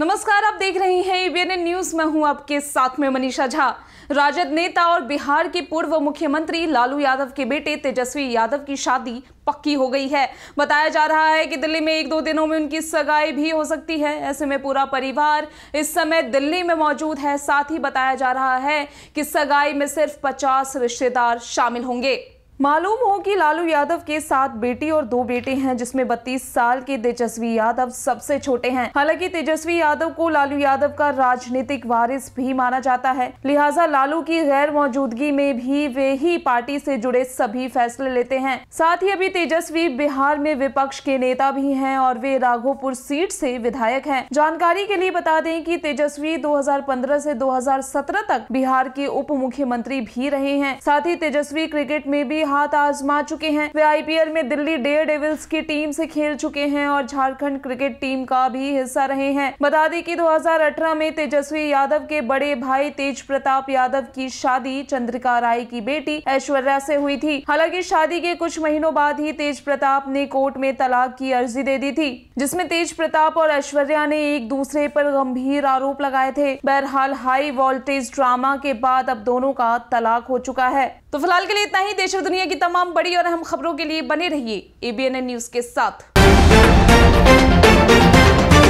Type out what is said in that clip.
नमस्कार आप देख रहे हैं एबीएन न्यूज में हूं आपके साथ में मनीषा झा राजद नेता और बिहार के पूर्व मुख्यमंत्री लालू यादव के बेटे तेजस्वी यादव की शादी पक्की हो गई है बताया जा रहा है कि दिल्ली में एक दो दिनों में उनकी सगाई भी हो सकती है ऐसे में पूरा परिवार इस समय दिल्ली में मौजूद है साथ ही बताया जा रहा है कि सगाई में सिर्फ पचास रिश्तेदार शामिल होंगे मालूम हो कि लालू यादव के सात बेटी और दो बेटे हैं जिसमें 32 साल के तेजस्वी यादव सबसे छोटे हैं हालांकि तेजस्वी यादव को लालू यादव का राजनीतिक वारिस भी माना जाता है लिहाजा लालू की गैर मौजूदगी में भी वे ही पार्टी से जुड़े सभी फैसले लेते हैं साथ ही अभी तेजस्वी बिहार में विपक्ष के नेता भी है और वे राघोपुर सीट ऐसी विधायक है जानकारी के लिए बता दें की तेजस्वी दो हजार पंद्रह दो तक बिहार के उप मुख्यमंत्री भी रहे हैं साथ ही तेजस्वी क्रिकेट में भी हाथ आजमा चुके हैं वे आईपीएल में दिल्ली डेयर डेविल्स की टीम से खेल चुके हैं और झारखंड क्रिकेट टीम का भी हिस्सा रहे हैं बता दें कि 2018 में तेजस्वी यादव के बड़े भाई तेज प्रताप यादव की शादी चंद्रिका राय की बेटी ऐश्वर्या से हुई थी हालांकि शादी के कुछ महीनों बाद ही तेज प्रताप ने कोर्ट में तलाक की अर्जी दे दी थी जिसमे तेज प्रताप और ऐश्वर्या ने एक दूसरे पर गंभीर आरोप लगाए थे बहरहाल हाई वोल्टेज ड्रामा के बाद अब दोनों का तलाक हो चुका है तो फिलहाल के लिए इतना ही देश और दुनिया की तमाम बड़ी और अहम खबरों के लिए बने रहिए एबीएनएन न्यूज के साथ